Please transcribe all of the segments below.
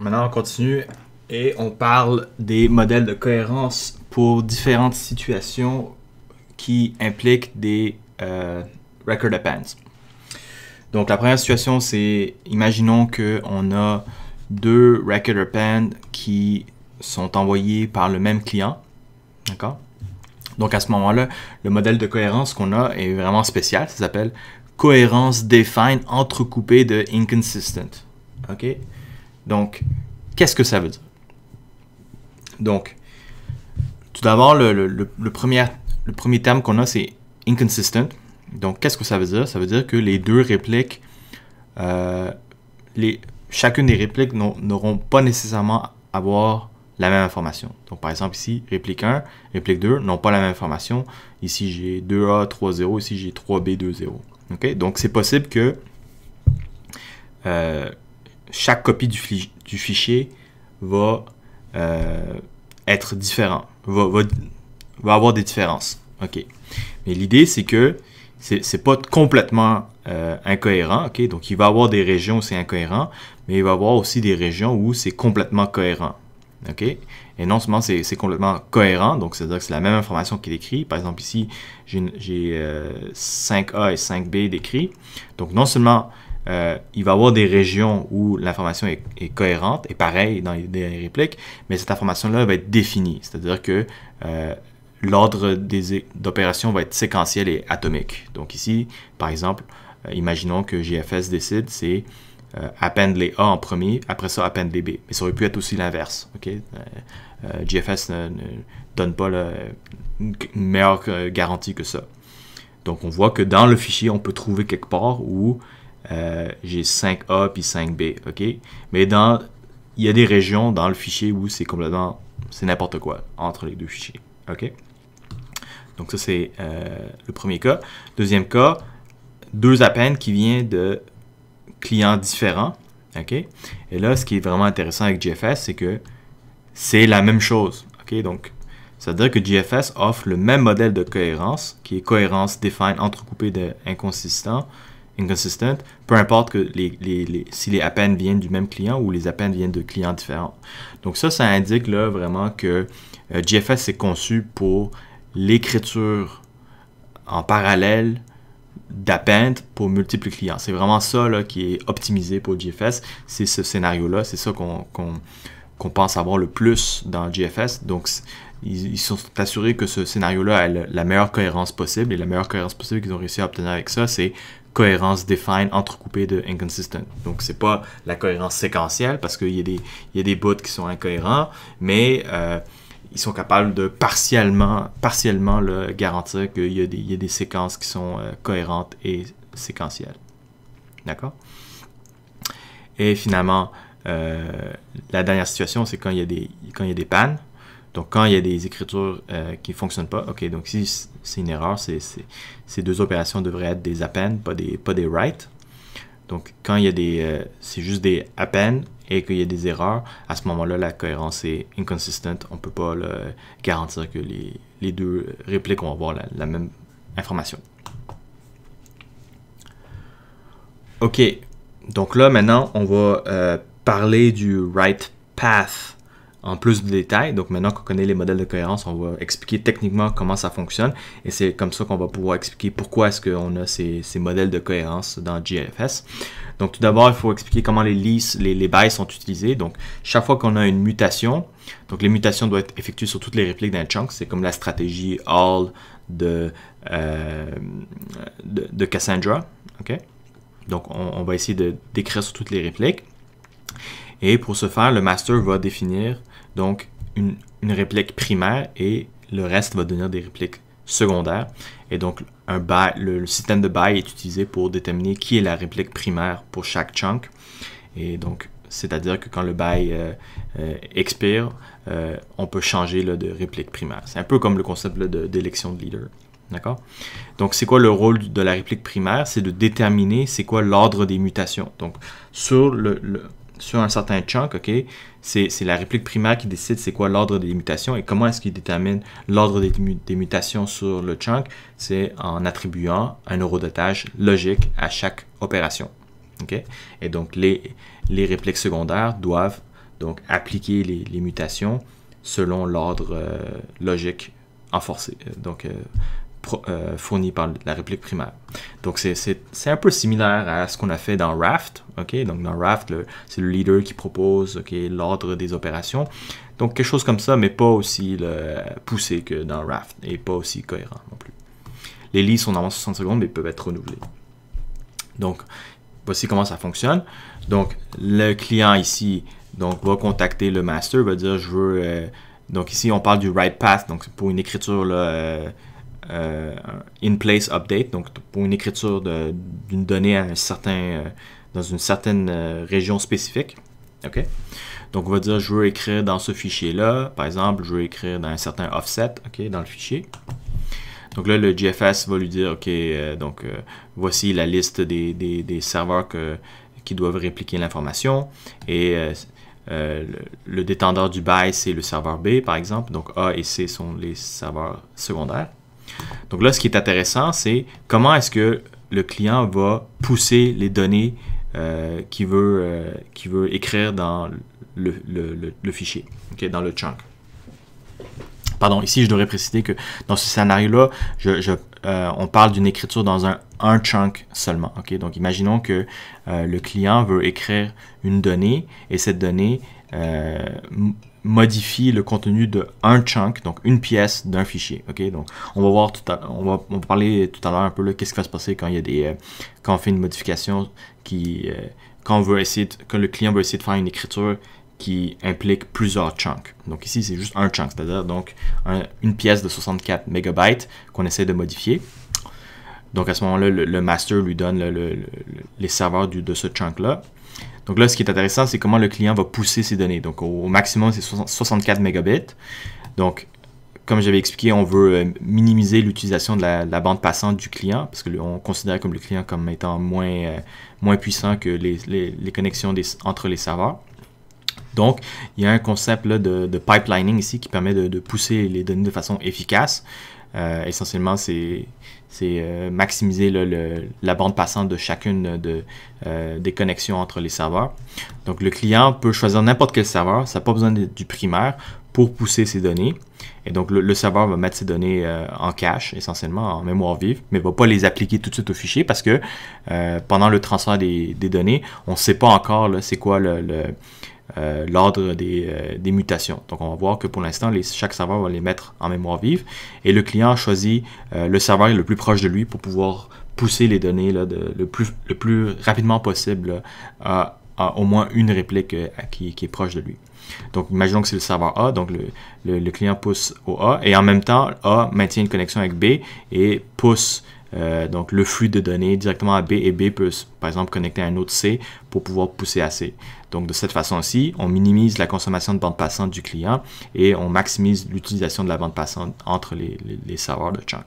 Maintenant, on continue et on parle des modèles de cohérence pour différentes situations qui impliquent des euh, record appends. Donc, la première situation, c'est imaginons qu'on a deux record append qui sont envoyés par le même client. D'accord? Donc, à ce moment-là, le modèle de cohérence qu'on a est vraiment spécial. Ça s'appelle cohérence define entrecoupée de inconsistent. OK? Donc, qu'est-ce que ça veut dire? Donc, tout d'abord, le, premier, le premier terme qu'on a, c'est inconsistent. Donc, qu'est-ce que ça veut dire? Ça veut dire que les deux répliques, euh, les, chacune des répliques n'auront pas nécessairement avoir la même information. Donc, par exemple, ici, réplique 1, réplique 2 n'ont pas la même information. Ici, j'ai 2A, 3,0. Ici, j'ai 3B, 2,0. OK? Donc, c'est possible que euh, chaque copie du, du fichier va euh, être différent, va, avoir des différences. OK. Mais l'idée, c'est que c'est pas complètement euh, incohérent, OK? Donc, il va avoir des régions où c'est incohérent, mais il va y avoir aussi des régions où c'est complètement cohérent, OK? Et non seulement c'est complètement cohérent, donc c'est-à-dire que c'est la même information qui est décrite. Par exemple, ici, j'ai 5A euh, et 5B décrits. Donc, non seulement euh, il va avoir des régions où l'information est, cohérente, et pareil dans les, répliques, mais cette information-là va être définie. C'est-à-dire que euh, l'ordre des va être séquentiel et atomique. Donc ici, par exemple, euh, imaginons que gfs décide, c'est append les A en premier, après ça append les B. Mais ça aurait pu être aussi l'inverse. ok ne, donne pas le, meilleure garantie que ça. Donc on voit que dans le fichier, on peut trouver quelque part où euh, j'ai 5A puis 5B, ok? Mais dans, il y a des régions dans le fichier où c'est complètement, c'est n'importe quoi entre les deux fichiers, ok? Donc ça, c'est euh, le premier cas. Deuxième cas, deux appels qui vient de clients différents, ok? Et là, ce qui est vraiment intéressant avec GFS, c'est que c'est la même chose, ok? Donc, c'est-à-dire que GFS offre le même modèle de cohérence, qui est cohérence define entrecoupée inconsistants inconsistent, peu importe que les, si les appends viennent du même client ou les appends viennent de clients différents. Donc ça, ça indique là vraiment que JFS euh, GFS est conçu pour l'écriture en parallèle d'append pour multiples clients. C'est vraiment ça là, qui est optimisé pour GFS. C'est ce scénario-là, c'est ça qu'on pense avoir le plus dans GFS. Donc, ils, ils sont assurés que ce scénario-là a la meilleure cohérence possible. Et la meilleure cohérence possible qu'ils ont réussi à obtenir avec ça, c'est cohérence définie entrecoupée de inconsistent. Donc c'est pas la cohérence séquentielle parce qu'il y, a des, il bouts qui sont incohérents, mais euh, ils sont capables de partiellement, partiellement le garantir qu'il y, a des séquences qui sont euh, cohérentes et séquentielles. D'accord Et finalement, euh, la dernière situation, c'est quand il y des, quand il y a des pannes. Donc, quand il y a des écritures euh, qui ne fonctionnent pas, OK, donc si c'est une erreur, c'est ces deux opérations devraient être des append, pas des, pas write. Donc, quand il y a des... Euh, c'est juste des append et qu'il y a des erreurs, à ce moment-là, la cohérence est inconsistante. On ne peut pas garantir que les, deux répliques vont avoir la, même information. OK. Donc là, maintenant, on va euh, parler du write path en plus de détails. Donc maintenant qu'on connaît les modèles de cohérence, on va expliquer techniquement comment ça fonctionne et c'est comme ça qu'on va pouvoir expliquer pourquoi est-ce qu'on a ces, ces, modèles de cohérence dans GFS. Donc tout d'abord, il faut expliquer comment les lists, les, les bails sont utilisés. Donc chaque fois qu'on a une mutation, donc les mutations doivent être effectuées sur toutes les répliques d'un chunk, c'est comme la stratégie all euh, de, de, Cassandra. ok Donc on, on va essayer de décrire sur toutes les répliques. Et pour ce faire, le master va définir donc, une, réplique primaire et le reste va devenir des répliques secondaires. Et donc, un le, système de bail est utilisé pour déterminer qui est la réplique primaire pour chaque chunk. Et donc, c'est-à-dire que quand le bail euh, euh, expire, euh, on peut changer le de réplique primaire. C'est un peu comme le concept d'élection de, leader. D'accord Donc, c'est quoi le rôle de la réplique primaire C'est de déterminer c'est quoi l'ordre des mutations. Donc, sur le, sur un certain chunk, OK, c'est la réplique primaire qui décide c'est quoi l'ordre des mutations et comment est-ce qu'il détermine l'ordre des, mutations sur le chunk, c'est en attribuant un euro de tâche logique à chaque opération. OK? Et donc, les, les répliques secondaires doivent donc appliquer les, mutations selon l'ordre euh, logique enforcé, euh, donc euh, euh, fourni par la réplique primaire. Donc c'est un peu similaire à ce qu'on a fait dans Raft. ok Donc dans Raft, c'est le leader qui propose l'ordre des opérations. Donc quelque chose comme ça, mais pas aussi le poussé que dans Raft et pas aussi cohérent non plus. Les lits sont normalement 60 secondes, mais peuvent être renouvelés. Donc voici comment ça fonctionne. Donc le client ici donc, va contacter le master, va dire je veux... Euh, donc ici on parle du write path, donc pour une écriture là, euh, euh, in-place update, donc pour une écriture d'une donnée à un certain, euh, dans une certaine euh, région spécifique. ok Donc on va dire je veux écrire dans ce fichier-là, par exemple je veux écrire dans un certain offset ok dans le fichier. Donc là, le GFS va lui dire, OK, donc voici la liste des, serveurs que, qui doivent répliquer l'information. Et le, détendeur du bail, c'est le serveur B, par exemple. Donc A et C sont les serveurs secondaires. Donc là, ce qui est intéressant, c'est comment est-ce que le client va pousser les données euh, qu'il veut, euh, veut écrire dans le, fichier, dans le chunk. Pardon, ici, je devrais préciser que dans ce scénario-là, je, euh, on parle d'une écriture dans un, un chunk seulement. Donc, imaginons que le client veut écrire une donnée et cette donnée modifie le contenu de un chunk, donc une pièce d'un fichier. Ok, donc on va voir tout à, on va, on parler tout à l'heure un peu qu'est-ce qui va se passer quand il y a des, euh, quand on fait une modification qui, euh, quand veut le client veut essayer de faire une écriture qui implique plusieurs chunks. Donc ici c'est juste un chunk, c'est-à-dire donc une pièce de 64 mégabytes qu'on essaie de modifier. Donc à ce moment-là, le, master lui donne les serveurs du, de ce chunk-là. Donc là, ce qui est intéressant, c'est comment le client va pousser ses données. Donc au maximum, c'est 64 mégabits. Donc, comme j'avais expliqué, on veut euh, minimiser l'utilisation de, la, bande passante du client, parce qu'on considère comme le client comme étant moins, euh, moins puissant que les, les, connexions entre les serveurs. Donc, il y a un concept là, de, pipelining ici qui permet de, pousser les données de façon efficace. Euh, essentiellement, c'est c'est euh, maximiser la bande passante de chacune euh, des connexions entre les serveurs. Donc le client peut choisir n'importe quel serveur, ça n'a pas besoin du primaire pour pousser ses données. Et donc le, serveur va mettre ses données euh, en cache, essentiellement en mémoire vive, mais va pas les appliquer tout de suite au fichier parce que pendant le transfert des, données, on ne sait pas encore c'est quoi le euh, l'ordre euh, des, mutations. Donc on va voir que pour l'instant, les chaque serveur va les mettre en mémoire vive et le client choisit euh, le serveur le plus proche de lui pour pouvoir pousser les données le, plus, le, plus, rapidement possible à, au moins une réplique qui, est proche de lui. Donc imaginons que c'est le serveur A, donc le, le, client pousse au A et en même temps, A maintient une connexion avec B et pousse euh, donc le flux de données directement à B et B peut par exemple connecter à un autre C pour pouvoir pousser à C. Donc de cette façon-ci, on minimise la consommation de bande passante du client et on maximise l'utilisation de la bande passante entre les, serveurs de chunk.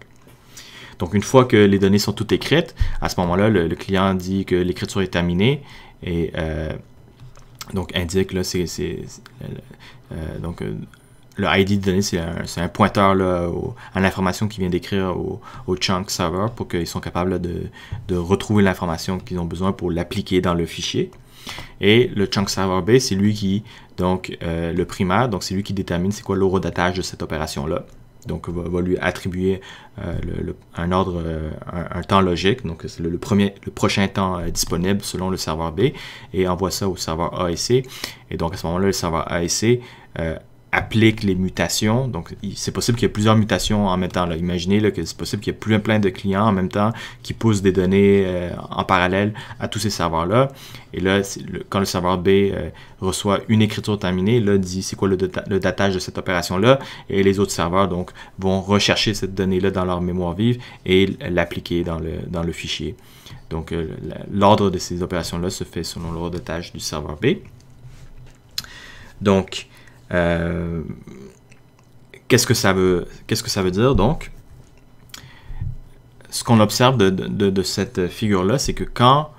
Donc une fois que les données sont toutes écrites, à ce moment-là, le, client dit que l'écriture est terminée et euh, donc indique là, c'est, euh, donc le ID de données, c'est un, pointeur à l'information qui vient d'écrire au, chunk server pour qu'ils soient capables de, retrouver l'information qu'ils ont besoin pour l'appliquer dans le fichier. Et le chunk server B, c'est lui qui, donc euh, le primaire, donc c'est lui qui détermine c'est quoi l'horodatage de cette opération-là. Donc va, va lui attribuer euh, un ordre, euh, un, temps logique, donc c'est le, premier, le prochain temps disponible selon le serveur B, et envoie ça au serveur A et C. Et donc à ce moment-là, le serveur A et C applique les mutations. Donc, c'est possible qu'il y ait plusieurs mutations en même temps. Là. Imaginez que c'est possible qu'il y ait plein, plein de clients en même temps qui poussent des données euh, en parallèle à tous ces serveurs-là. Et là, le, quand le serveur B euh, reçoit une écriture terminée, là, dit c'est quoi le, datage de cette opération-là. Et les autres serveurs donc, vont rechercher cette donnée-là dans leur mémoire vive et l'appliquer dans le, dans le fichier. Donc, euh, l'ordre de ces opérations-là se fait selon l'ordre de tâche du serveur B. Donc, euh, qu'est-ce que ça veut, qu'est-ce que ça veut dire donc Ce qu'on observe de, cette figure-là, c'est que quand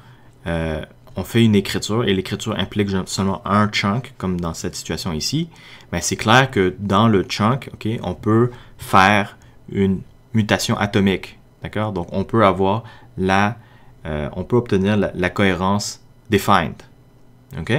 euh, on fait une écriture et l'écriture implique seulement un chunk, comme dans cette situation ici, mais ben, c'est clair que dans le chunk, ok on peut faire une mutation atomique, d'accord Donc on peut avoir la, euh, on peut obtenir la, la cohérence defined, ok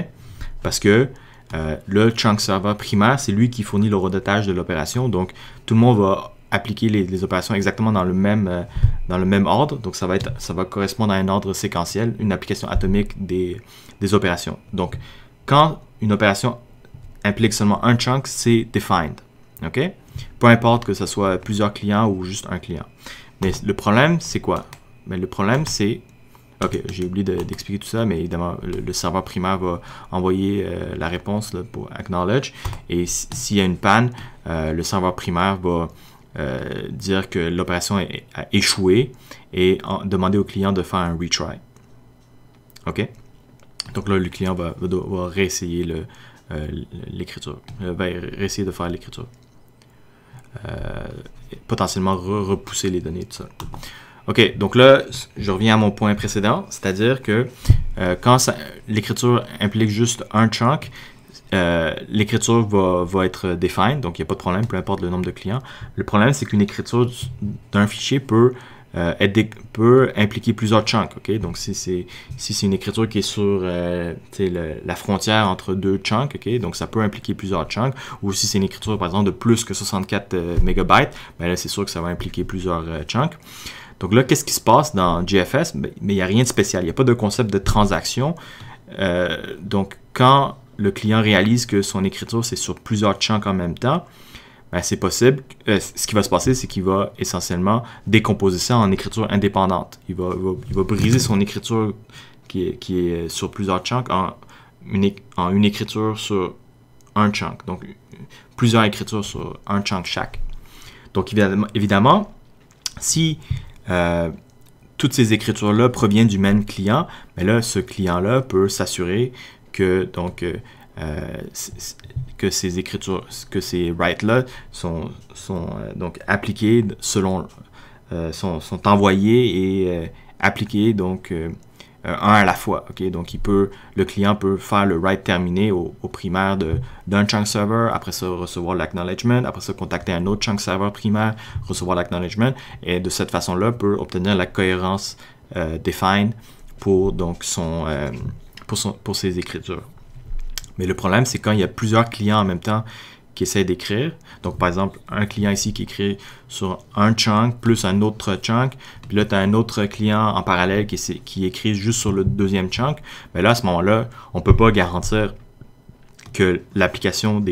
Parce que euh, le chunk server primaire, c'est lui qui fournit le redotage de l'opération. Donc, tout le monde va appliquer les, opérations exactement dans le, même, euh, dans le même ordre. Donc, ça va, être, ça va correspondre à un ordre séquentiel, une application atomique des, des opérations. Donc, quand une opération implique seulement un chunk, c'est defined. OK? Peu importe que ce soit plusieurs clients ou juste un client. Mais le problème, c'est quoi? Mais le problème, c'est Ok, j'ai oublié d'expliquer tout ça, mais évidemment, le, serveur primaire va envoyer euh, la réponse pour acknowledge. Et s'il y a une panne, euh, le serveur primaire va euh, dire que l'opération a échoué et demander au client de faire un retry. OK? Donc là, le client va, réessayer l'écriture, va réessayer de faire l'écriture. potentiellement repousser les données, tout ça. OK, donc là, je reviens à mon point précédent, c'est-à-dire que euh, quand l'écriture implique juste un chunk, euh, l'écriture va, être defined, donc il n'y a pas de problème, peu importe le nombre de clients. Le problème, c'est qu'une écriture d'un fichier euh, peut, impliquer plusieurs chunks. Ok, Donc si c'est une écriture qui est sur la frontière entre deux chunks, ok, donc ça peut impliquer plusieurs chunks, ou si c'est une écriture, par exemple, de plus que 64 MB, ben là, c'est sûr que ça va impliquer plusieurs chunks. Donc là, qu'est-ce qui se passe dans GFS? Mais il n'y a rien de spécial. Il n'y a pas de concept de transaction. Euh, donc quand le client réalise que son écriture, c'est sur plusieurs chunks en même temps, ben, c'est possible. Euh, ce qui va se passer, c'est qu'il va essentiellement décomposer ça en écriture indépendante. Il va, briser son écriture qui est, sur plusieurs chunks en une, écriture sur un chunk. Donc, plusieurs écritures sur un chunk chaque. Donc, évidemment si euh, toutes ces écritures-là proviennent du même client, mais là, ce client-là peut s'assurer que donc euh, euh, que ces écritures, que ces writes-là sont, sont donc appliquées selon sont, sont, envoyés et appliquées donc euh, un à la fois. ok Donc, il peut, le client peut faire le write terminé au, primaire de d'un chunk server, après ça, recevoir l'acknowledgement, après ça, contacter un autre chunk server primaire, recevoir l'acknowledgement, et de cette façon-là, peut obtenir la cohérence euh, defined pour, donc, son, euh, pour, son, pour ses écritures. Mais le problème, c'est quand il y a plusieurs clients en même temps qui essaie d'écrire. Donc, par exemple, un client ici qui écrit sur un chunk plus un autre chunk, puis là, tu as un autre client en parallèle qui, écrit juste sur le deuxième chunk. Mais là, à ce moment-là, on ne peut pas garantir que l'application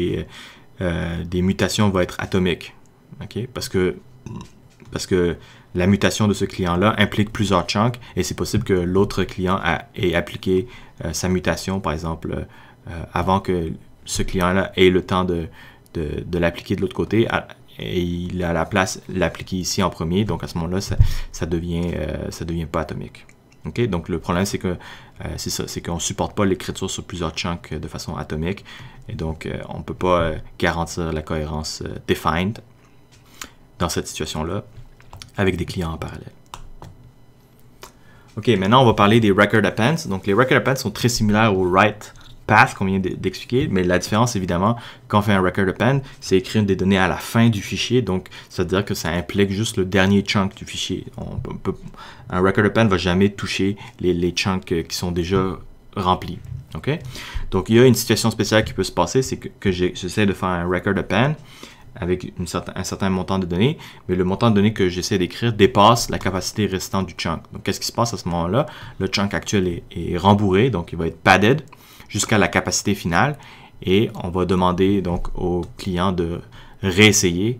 euh, des, mutations va être atomique. ok Parce que parce que la mutation de ce client-là implique plusieurs chunks et c'est possible que l'autre client ait appliqué euh, sa mutation, par exemple, euh, avant que ce client-là ait le temps de, de, l'appliquer de l'autre côté. et il a la place l'appliquer ici en premier. Donc à ce moment-là, ça, devient euh, ça devient pas atomique. Okay? Donc le problème c'est que euh, c'est ça, c'est qu'on supporte pas l'écriture sur plusieurs chunks euh, de façon atomique. Et donc on ne peut pas garantir la cohérence defined dans cette situation-là avec des clients en parallèle. OK, maintenant on va parler des record appends. Donc les record appends sont très similaires aux write path qu'on vient d'expliquer, mais la différence évidemment, quand on fait un record append, c'est écrire des données à la fin du fichier, donc c'est-à-dire que ça implique juste le dernier chunk du fichier. On un record append ne va jamais toucher les, les chunks euh, qui sont déjà remplis. ok Donc il y a une situation spéciale qui peut se passer, c'est que, j'essaie de faire un record append avec une certain, un certain montant de données, mais le montant de données que j'essaie d'écrire dépasse la capacité restante du chunk. Donc, qu'est-ce qui se passe à ce moment-là? Le chunk actuel est, est, rembourré, donc il va être padded jusqu'à la capacité finale et on va demander donc au client de réessayer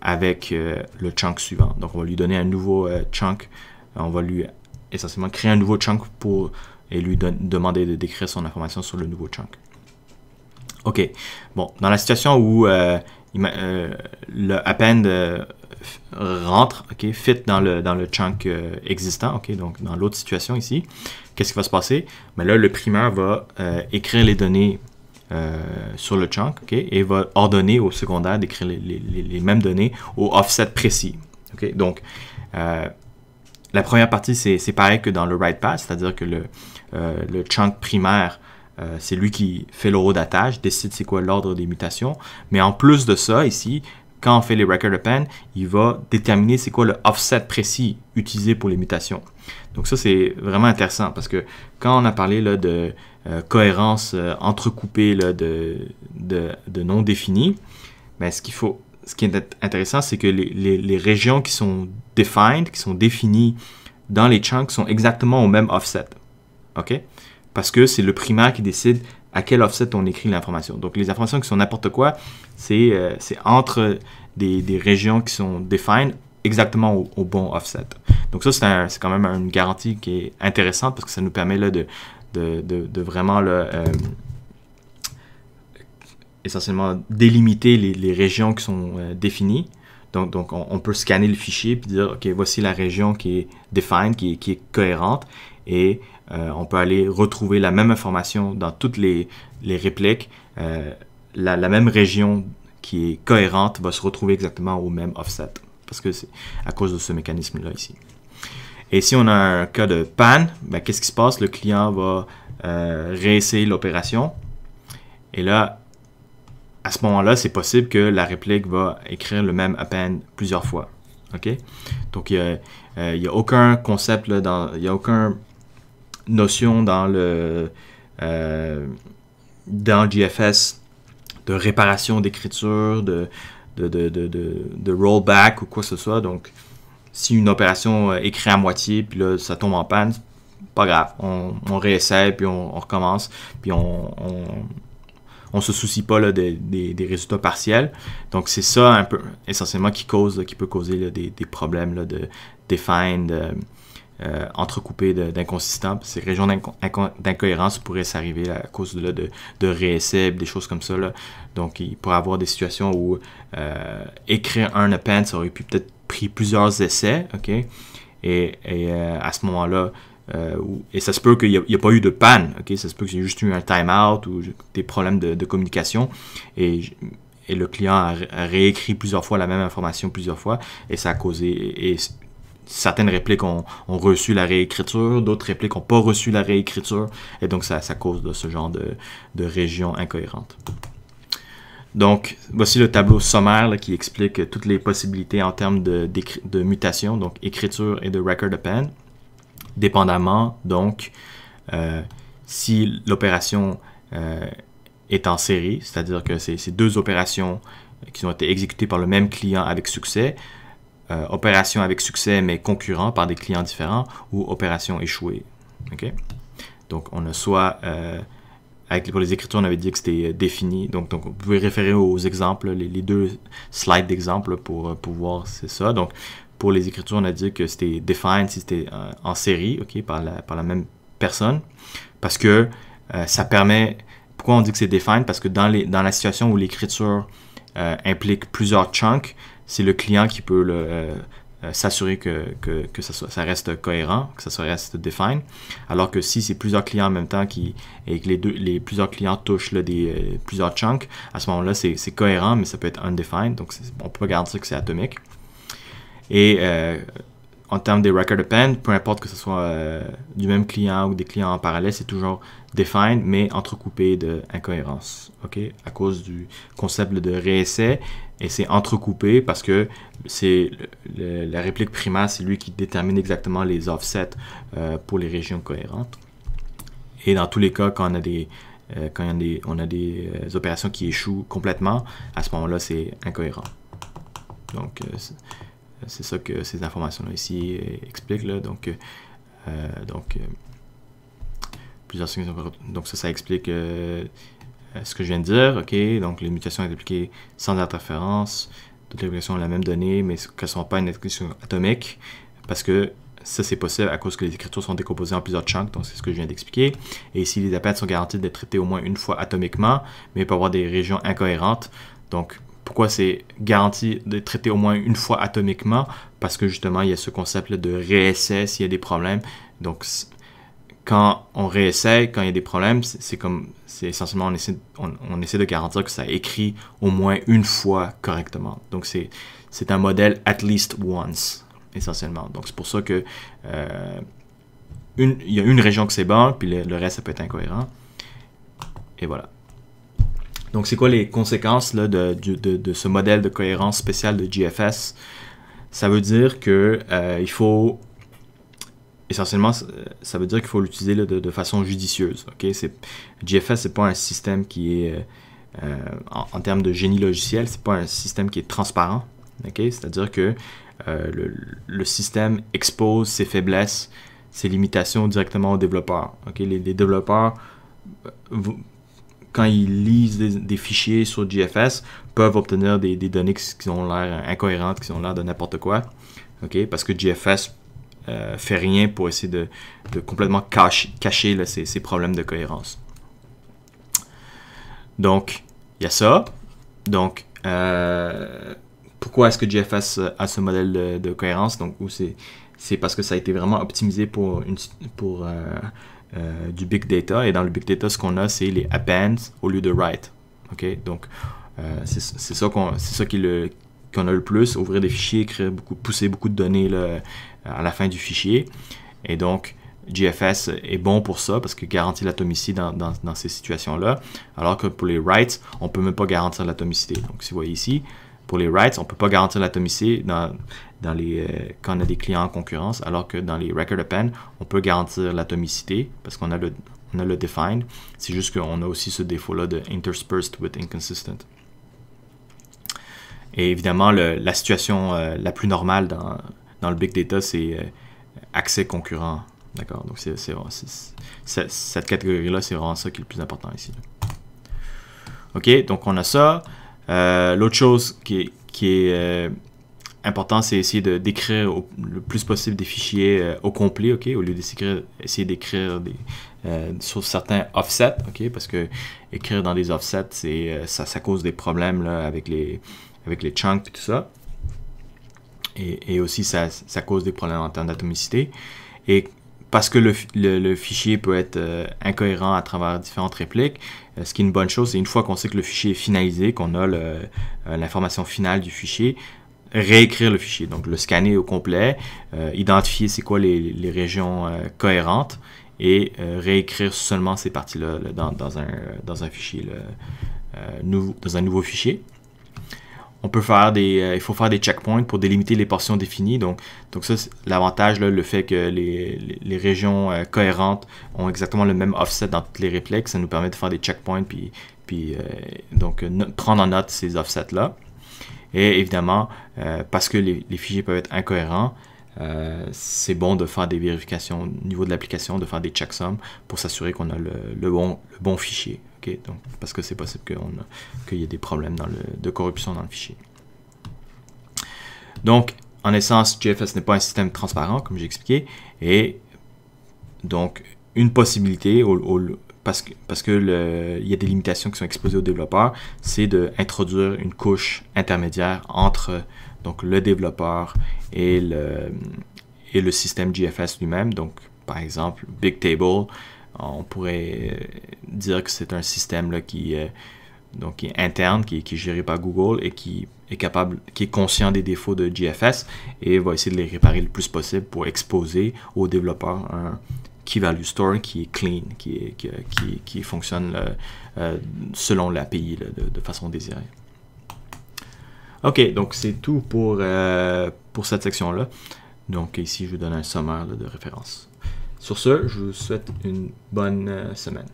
avec euh, le chunk suivant. Donc on va lui donner un nouveau euh, chunk, on va lui essentiellement créer un nouveau chunk pour et lui demander de décrire son information sur le nouveau chunk. OK. Bon, dans la situation où euh, euh le append rentre, ok, fit dans le, dans le chunk euh, existant, ok, donc dans l'autre situation ici, qu'est-ce qui va se passer? Mais ben là, le primaire va euh, écrire les données euh, sur le chunk, et va ordonner au secondaire d'écrire les, mêmes données au offset précis, ok, donc la première partie, c'est pareil que dans le write path, c'est-à-dire que le, le chunk primaire c'est lui qui fait le rodatage, décide c'est quoi l'ordre des mutations. Mais en plus de ça, ici, quand on fait les records append, il va déterminer c'est quoi le offset précis utilisé pour les mutations. Donc ça, c'est vraiment intéressant parce que quand on a parlé de euh, cohérence euh, entrecoupée de, de, de, non définis, ben, ce, qu'il faut, ce qui est intéressant, c'est que les, les, régions qui sont defined, qui sont définies dans les chunks sont exactement au même offset. OK? Parce que c'est le primaire qui décide à quel offset on écrit l'information. Donc les informations qui sont n'importe quoi, c'est euh, entre des, des, régions qui sont defined exactement au, bon offset. Donc ça, c'est quand même une garantie qui est intéressante parce que ça nous permet là, de, de, vraiment euh, essentiellement délimiter les, les, régions qui sont euh, définies. Donc, donc on, peut scanner le fichier et dire, OK, voici la région qui est defined, qui qui est cohérente et euh, on peut aller retrouver la même information dans toutes les, répliques. Euh, la, même région qui est cohérente va se retrouver exactement au même offset parce que c'est à cause de ce mécanisme-là ici. Et si on a un cas de panne, ben, qu'est-ce qui se passe? Le client va euh, réessayer l'opération et là, à ce moment-là, c'est possible que la réplique va écrire le même append plusieurs fois. OK? Donc, il n'y a, aucun concept, là, dans, il n'y a aucun notion dans le euh, dans GFS de réparation d'écriture, de de, de, de, rollback ou quoi que ce soit. Donc, si une opération écrit euh, à moitié, puis là, ça tombe en panne, pas grave. On, on réessaie, puis on, recommence, puis on, on, on se soucie pas là, des, des, résultats partiels. Donc, c'est ça un peu essentiellement qui cause, qui peut causer des, des, problèmes là, de define De, euh, entrecoupé d'inconsistants. Ces régions d'incohérence pourraient s'arriver à cause de, de, des choses comme ça. Donc, il pourrait avoir des situations où euh, écrire un append, ça aurait pu peut-être pris plusieurs essais, OK? Et, euh, à ce moment-là, et ça se peut qu'il n'y a, pas eu de panne, OK? Ça se peut que j'ai juste eu un time-out ou des problèmes de, communication. Et le client a, réécrit plusieurs fois la même information plusieurs fois et ça a causé certaines répliques ont, reçu la réécriture, d'autres répliques n'ont pas reçu la réécriture, et donc ça, cause de ce genre de, régions région incohérente. Donc, voici le tableau sommaire qui explique toutes les possibilités en termes de, mutation, donc écriture et de record append, dépendamment, donc, euh, si l'opération euh, est en série, c'est-à-dire que c'est deux opérations qui ont été exécutées par le même client avec succès, euh, opération avec succès mais concurrent par des clients différents ou opération échouée. ok Donc on a soit, euh, avec, pour les écritures, on avait dit que c'était euh, défini, donc, donc vous pouvez référer aux exemples, les, deux slides d'exemple pour, pouvoir voir c'est ça. Donc pour les écritures, on a dit que c'était defined si c'était en série, ok, par la, par la même personne, parce que ça permet, pourquoi on dit que c'est defined? Parce que dans, les, dans la situation où l'écriture implique plusieurs chunks, c'est le client qui peut euh, euh, s'assurer que, ça, reste cohérent, que ça reste defined. Alors que si c'est plusieurs clients en même temps qui, et que les, deux, les plusieurs clients touchent des, euh, plusieurs chunks, à ce moment-là, c'est cohérent, mais ça peut être undefined. Donc, on peut garder ça que c'est atomique. Et en termes des record append, peu importe que ce soit du même client ou des clients en parallèle, c'est toujours defined, mais entrecoupé d'incohérences, OK? À cause du concept de réessai, et c'est entrecoupé parce que c'est la réplique primaire, c'est lui qui détermine exactement les offsets euh, pour les régions cohérentes. Et dans tous les cas, quand on a des, euh, quand on a des, on a des euh, opérations qui échouent complètement, à ce moment-là, c'est incohérent. Donc, c'est ça que ces informations-là ici expliquent. Là. Donc, donc donc ça, ça explique euh, euh, ce que je viens de dire. OK, donc les mutations sont appliquées sans interférence. Toutes les mutations ont la même donnée, mais qu'elles ne sont pas une expression atomique. Parce que ça, c'est possible à cause que les écritures sont décomposées en plusieurs chunks, donc c'est ce que je viens d'expliquer. Et ici, les appels sont garantis d'être traités au moins une fois atomiquement, mais pas avoir des régions incohérentes. Donc, pourquoi c'est garanti d'être traité au moins une fois atomiquement Parce que justement, il y a ce concept de RSS, il y a des problèmes. Donc, quand on réessaye, quand il y a des problèmes, c'est comme, c'est essentiellement, on essaie, de garantir que ça écrit au moins une fois correctement. Donc, c'est, c'est un modèle at least once, essentiellement. Donc, c'est pour ça que euh, une, il y a une région que c'est bon, puis le, reste, ça peut être incohérent. Et voilà. Donc, c'est quoi les conséquences de, ce modèle de cohérence spéciale de GFS? Ça veut dire que euh, il faut essentiellement, ça veut dire qu'il faut l'utiliser de, façon judicieuse. c'est GFS, c'est pas un système qui est, euh, euh, en, termes de génie logiciel, c'est pas un système qui est transparent. ok C'est-à-dire que euh, le, système expose ses faiblesses, ses limitations directement aux développeurs. ok Les, développeurs, quand ils lisent des, fichiers sur GFS, peuvent obtenir des, données qui, qui ont l'air incohérentes, qui ont l'air de n'importe quoi. Parce que GFS euh, fait rien pour essayer de, complètement cacher, cacher ces, problèmes de cohérence. Donc, il y a ça. Donc, euh, pourquoi est-ce que GFS a ce modèle de, cohérence Donc, c'est parce que ça a été vraiment optimisé pour, une, pour euh, du big data. Et dans le big data, ce qu'on a, c'est les appends au lieu de write. ok Donc, c'est ça, ça qui, le, qu'on a le plus, ouvrir des fichiers, beaucoup, pousser beaucoup de données à la fin du fichier. Et donc, GFS est bon pour ça parce que garantit l'atomicité dans, ces situations-là. Alors que pour les writes, on ne peut même pas garantir l'atomicité. Donc, si vous voyez ici, pour les writes, on ne peut pas garantir l'atomicité dans, les, euh, quand on a des clients en concurrence, alors que dans les record append, on peut garantir l'atomicité parce qu'on a le, on a le defined. C'est juste qu'on a aussi ce défaut-là de interspersed with inconsistent. Et évidemment, la situation euh, la plus normale dans, le big data, c'est euh, accès concurrent. D'accord Donc, cette catégorie-là, c'est vraiment ça qui est le plus important ici. OK Donc, on a ça. Euh, l'autre chose qui est, important, c'est essayer de d'écrire le plus possible des fichiers au complet, OK Au lieu d'essayer d'écrire des, sur certains offsets, ok, parce que écrire dans des offsets, c'est ça, cause des problèmes avec les, avec les chunks et tout ça. Et, aussi, ça, cause des problèmes en termes d'atomicité. Et parce que le, fichier peut être euh, incohérent à travers différentes répliques, euh, ce qui est une bonne chose, c'est une fois qu'on sait que le fichier est finalisé, qu'on a euh, l'information finale du fichier, réécrire le fichier, donc le scanner au complet, identifier c'est quoi les, régions cohérentes et réécrire seulement ces parties-là dans, un, fichier, dans un nouveau fichier peut faire des, euh, il faut faire des checkpoints pour délimiter les portions définies. Donc, donc ça, l'avantage, le fait que les, régions euh, cohérentes ont exactement le même offset dans toutes les répliques, ça nous permet de faire des checkpoints puis, puis euh, donc prendre en note ces offsets-là. Et évidemment, parce que les, fichiers peuvent être incohérents, c'est bon de faire des vérifications au niveau de l'application, de faire des checksums pour s'assurer qu'on a le, le, bon, le bon fichier donc parce que c'est possible qu'il y ait des problèmes de corruption dans le fichier donc en essence GFS n'est pas un système transparent comme j'ai expliqué et donc une possibilité parce que, il y a des limitations qui sont exposées aux développeurs, c'est d'introduire une couche intermédiaire entre donc, le développeur et le, et le système GFS lui-même. Donc, par exemple, Bigtable on pourrait euh, dire que c'est un système qui, euh, donc, est interne, qui, est géré par Google et qui est capable, qui est conscient des défauts de GFS et va essayer de les réparer le plus possible pour exposer aux développeurs un key value store qui est clean, qui, qui, fonctionne euh, selon l'API de, de, façon désirée. Ok, donc c'est tout pour, pour cette section-là. Donc ici, je vous donne un sommaire de référence. Sur ce, je vous souhaite une bonne euh, semaine.